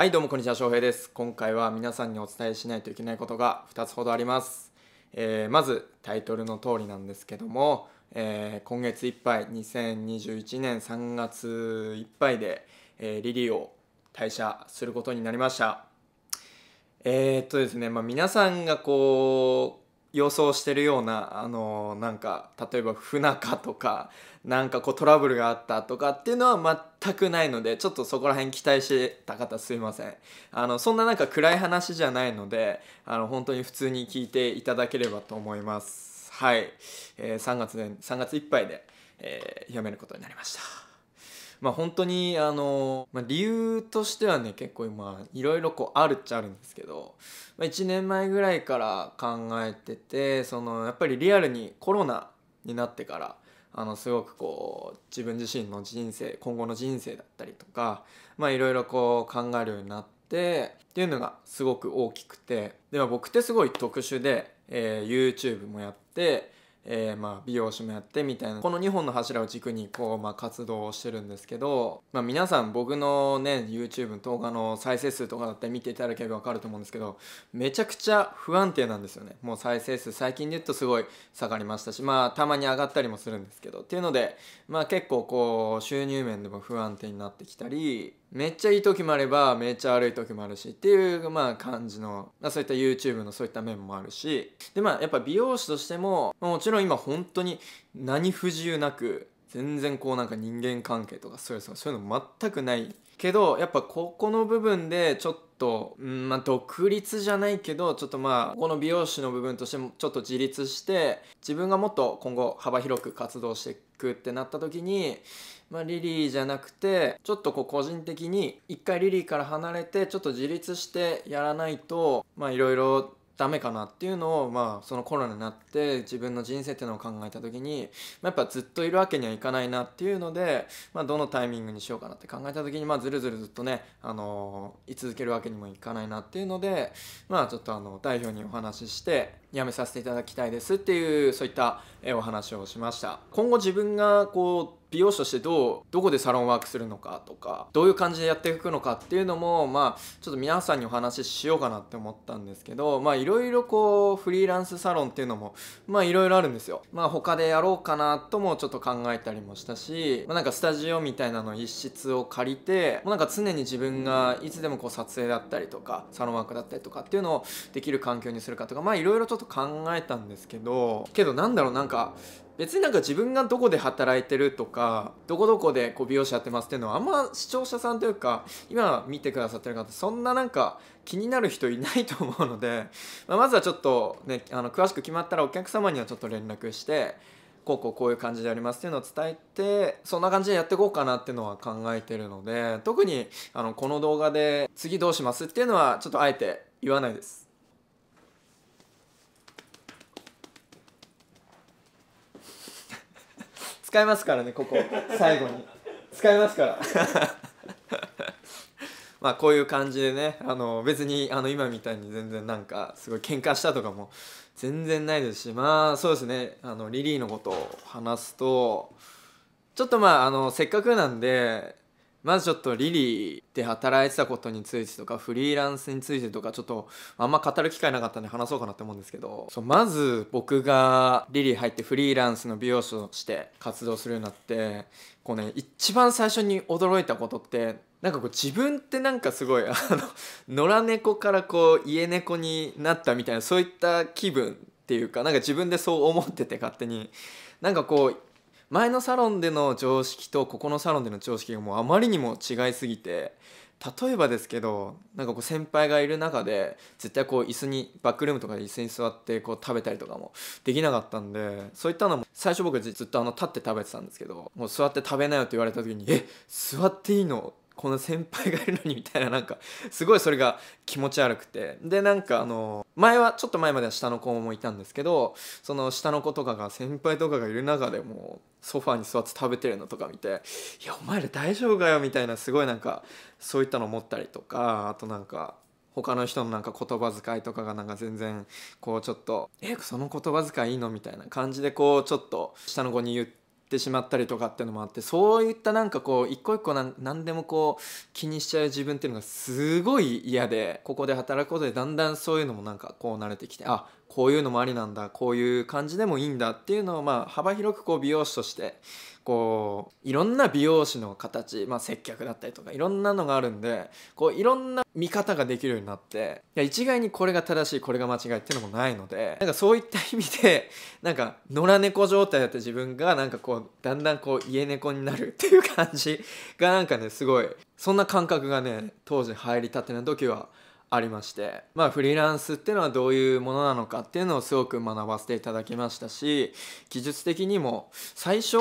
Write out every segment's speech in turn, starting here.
はいどうもこんにちは翔平です今回は皆さんにお伝えしないといけないことが2つほどあります、えー、まずタイトルの通りなんですけども、えー、今月いっぱい2021年3月いっぱいで、えー、リリーを退社することになりましたえっとですねまあ皆さんがこう予想してるようなあのなんか例えば不仲とかなんかこうトラブルがあったとかっていうのは全くないのでちょっとそこら辺期待してた方すいませんあのそんななんか暗い話じゃないのであの本当に普通に聞いていただければと思いますはい、えー、3月で3月いっぱいで、えー、読めることになりましたまあ本当にあの、まあ、理由としてはね結構今いろいろこうあるっちゃあるんですけど、まあ、1年前ぐらいから考えててそのやっぱりリアルにコロナになってからあのすごくこう自分自身の人生今後の人生だったりとかいろいろこう考えるようになって。ってっていうのがすごく大きくてでも僕ってすごい特殊で、えー、YouTube もやってえー、ま美容師もやってみたいなこの2本の柱を軸にこう、ま活動をしてるんですけど、まあ、皆さん僕のね YouTube 動画の再生数とかだって見ていただければ分かると思うんですけどめちゃくちゃ不安定なんですよねもう再生数最近で言うとすごい下がりましたしまあたまに上がったりもするんですけどっていうので、まあ、結構こう収入面でも不安定になってきたりめっちゃいい時もあればめっちゃ悪い時もあるしっていうまあ感じの、まあ、そういった YouTube のそういった面もあるしでまあやっぱ美容師としてももちろん今本当に何不自由なく全然こうなんか人間関係とかストレスとかそういうの全くないけどやっぱここの部分でちょっと、うんまあ、独立じゃないけどちょっとまあこの美容師の部分としてもちょっと自立して自分がもっと今後幅広く活動していくってなった時に、まあ、リリーじゃなくてちょっとこう個人的に一回リリーから離れてちょっと自立してやらないとまあいろいろダメかなっていうのを、まあ、そのコロナになって自分の人生っていうのを考えた時に、まあ、やっぱずっといるわけにはいかないなっていうので、まあ、どのタイミングにしようかなって考えた時に、まあ、ずるずるずっとね、あのー、居続けるわけにもいかないなっていうので、まあ、ちょっとあの代表にお話しして。辞めさせていただきたいですっていうそういったお話をしました今後自分がこう美容師としてどうどこでサロンワークするのかとかどういう感じでやっていくのかっていうのもまあちょっと皆さんにお話ししようかなって思ったんですけどまあいろいろこうフリーランスサロンっていうのもまあいろいろあるんですよまあ他でやろうかなともちょっと考えたりもしたし、まあ、なんかスタジオみたいなの一室を借りてもうなんか常に自分がいつでもこう撮影だったりとかサロンワークだったりとかっていうのをできる環境にするかとかまあいろいろとと考えたんですけどけどなんだろうなんか別になんか自分がどこで働いてるとかどこどこでこう美容師やってますっていうのはあんま視聴者さんというか今見てくださってる方そんななんか気になる人いないと思うので、まあ、まずはちょっとねあの詳しく決まったらお客様にはちょっと連絡してこうこうこういう感じでありますっていうのを伝えてそんな感じでやっていこうかなっていうのは考えてるので特にあのこの動画で次どうしますっていうのはちょっとあえて言わないです。使いますからねここ最後に使いますから まあこういう感じでねあの別にあの今みたいに全然なんかすごい喧嘩したとかも全然ないですしまあそうですねあのリリーのことを話すとちょっとまああのせっかくなんでまずちょっとリリーで働いてたことについてとかフリーランスについてとかちょっとあんま語る機会なかったんで話そうかなって思うんですけどそうまず僕がリリー入ってフリーランスの美容師として活動するようになってこうね一番最初に驚いたことってなんかこう自分ってなんかすごいあの野良猫からこう家猫になったみたいなそういった気分っていうかなんか自分でそう思ってて勝手になんかこう前のサロンでの常識とここのサロンでの常識がもうあまりにも違いすぎて例えばですけどなんかこう先輩がいる中で絶対こう椅子にバックルームとかで椅子に座ってこう食べたりとかもできなかったんでそういったのも最初僕ずっとあの立って食べてたんですけどもう座って食べなよって言われた時にえ座っていいのこの先輩がいるのにみたいななんかすごいそれが気持ち悪くてでなんかあの前はちょっと前までは下の子もいたんですけどその下の子とかが先輩とかがいる中でもうソファに座って食べてるのとか見て「いやお前ら大丈夫かよ」みたいなすごいなんかそういったの持ったりとかあとなんか他の人のなんか言葉遣いとかがなんか全然こうちょっと「えその言葉遣いいいの?」みたいな感じでこうちょっと下の子に言って。ってしまったりとかっていうのもあってそういったなんかこう一個一個何何でもこう気にしちゃう自分っていうのがすごい嫌でここで働くことでだんだんそういうのもなんかこう慣れてきてあこういうのもありなんだこういう感じでもいいんだっていうのを、まあ、幅広くこう美容師としてこういろんな美容師の形、まあ、接客だったりとかいろんなのがあるんでこういろんな見方ができるようになっていや一概にこれが正しいこれが間違いっていうのもないのでなんかそういった意味で なんか野良猫状態だった自分がなんかこうだんだんこう家猫になるっていう感じがなんかねすごいそんな感覚がね当時入りたての時はありましてまあフリーランスっていうのはどういうものなのかっていうのをすごく学ばせていただきましたし技術的にも最初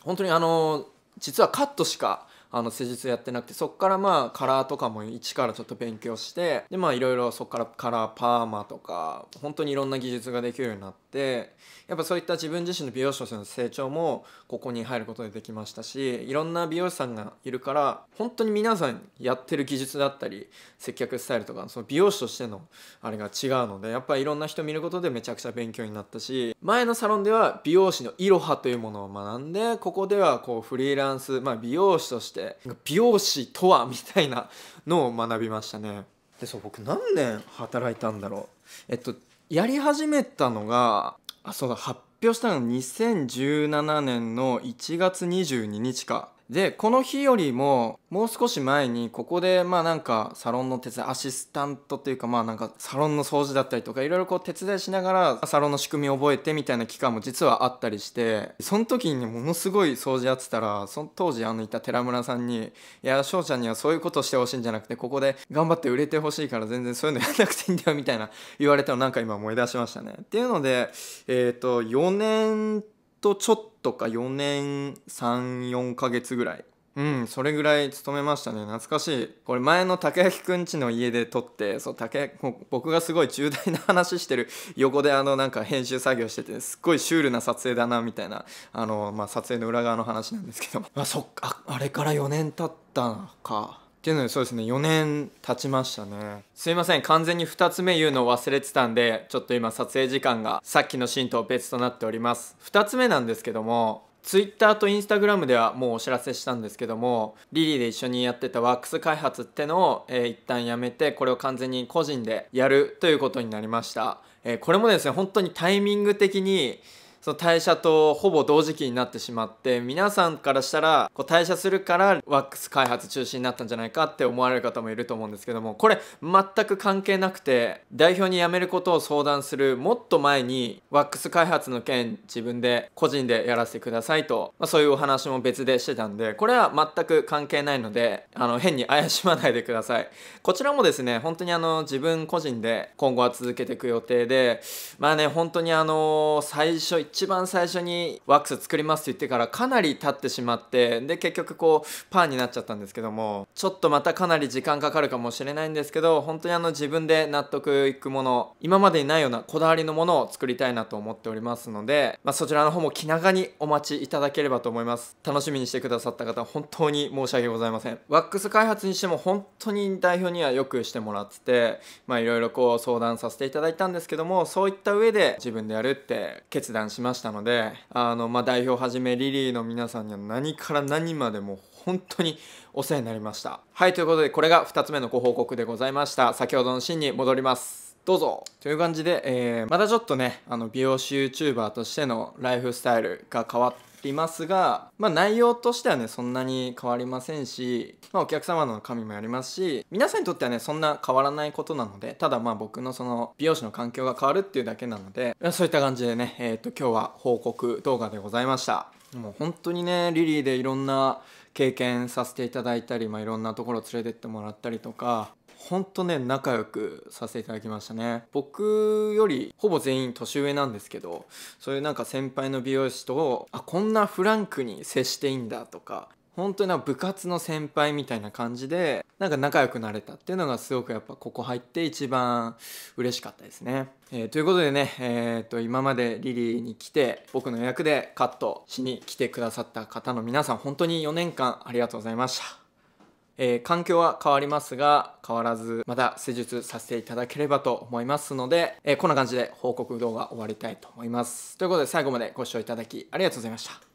本当にあの実はカットしかあの施術やってなくてそっからまあカラーとかも一からちょっと勉強してでまあいろいろそっからカラーパーマとか本当にいろんな技術ができるようになってやっぱそういった自分自身の美容師としての成長もここに入ることでできましたしいろんな美容師さんがいるから本当に皆さんやってる技術だったり接客スタイルとかその美容師としてのあれが違うのでやっぱりいろんな人見ることでめちゃくちゃ勉強になったし前のサロンでは美容師のイロハというものを学んでここではこうフリーランスまあ美容師としてて美容師とはみたいなのを学びましたねでそう僕何年働いたんだろうえっとやり始めたのがあそうだ発表したの2017年の1月22日かでこの日よりももう少し前にここでまあなんかサロンの手伝いアシスタントというかまあなんかサロンの掃除だったりとかいろいろこう手伝いしながらサロンの仕組みを覚えてみたいな期間も実はあったりしてその時にものすごい掃除やってたらその当時あのいた寺村さんに「いや翔ちゃんにはそういうことしてほしいんじゃなくてここで頑張って売れてほしいから全然そういうのやんなくていいんだよ」みたいな言われたのなんか今思い出しましたね。っていうのでえっ、ー、と4年とちょっとか4年34ヶ月ぐらいうんそれぐらい勤めましたね懐かしいこれ前の竹きくんちの家で撮ってそう竹僕がすごい重大な話してる 横であのなんか編集作業しててすっごいシュールな撮影だなみたいなあの、まあ、撮影の裏側の話なんですけど あそっかあれから4年経ったんかっていうのでそうですね4年経ちましたねすいません完全に2つ目言うのを忘れてたんでちょっと今撮影時間がさっきのシーンと別となっております2つ目なんですけども Twitter と Instagram ではもうお知らせしたんですけどもリリーで一緒にやってたワックス開発ってのを、えー、一旦やめてこれを完全に個人でやるということになりました、えー、これもですね本当にタイミング的にその代謝とほぼ同時期になってしまって皆さんからしたらこう退社するからワックス開発中止になったんじゃないかって思われる方もいると思うんですけどもこれ全く関係なくて代表に辞めることを相談するもっと前にワックス開発の件自分で個人でやらせてくださいと、まあ、そういうお話も別でしてたんでこれは全く関係ないのであの変に怪しまないでくださいこちらもですね本当にあの自分個人で今後は続けていく予定でまあね本当にあの最初一番最初にワックス作りますって言ってからかなり経ってしまってで結局こうパーになっちゃったんですけどもちょっとまたかなり時間かかるかもしれないんですけど本当にあの自分で納得いくもの今までにないようなこだわりのものを作りたいなと思っておりますので、まあ、そちらの方も気長にお待ちいただければと思います楽しみにしてくださった方本当に申し訳ございませんワックス開発にしても本当に代表にはよくしてもらっててまあいろいろこう相談させていただいたんですけどもそういった上で自分でやるって決断しましたましたのであの、まあ、代表はじめリリーの皆さんには何から何までも本当にお世話になりましたはいということでこれが2つ目のご報告でございました先ほどのシーンに戻りますどうぞという感じで、えー、またちょっとねあの美容師 YouTuber としてのライフスタイルが変わってりますが、まあ、内容としてはねそんなに変わりませんし、まあ、お客様の神もやりますし皆さんにとってはねそんな変わらないことなのでただまあ僕のその美容師の環境が変わるっていうだけなのでそういった感じでね、えー、と今日は報告動画でございましたもう本当にねリリーでいろんな経験させていただいたり、まあ、いろんなところ連れてってもらったりとか本当ね仲良くさせていただきましたね僕よりほぼ全員年上なんですけどそういうなんか先輩の美容師とあこんなフランクに接していいんだとか本当に部活の先輩みたいな感じでなんか仲良くなれたっていうのがすごくやっぱここ入って一番嬉しかったですね。えー、ということでね、えーと、今までリリーに来て僕の役でカットしに来てくださった方の皆さん本当に4年間ありがとうございました。えー、環境は変わりますが、変わらず、また施術させていただければと思いますので、えー、こんな感じで報告動画終わりたいと思います。ということで最後までご視聴いただきありがとうございました。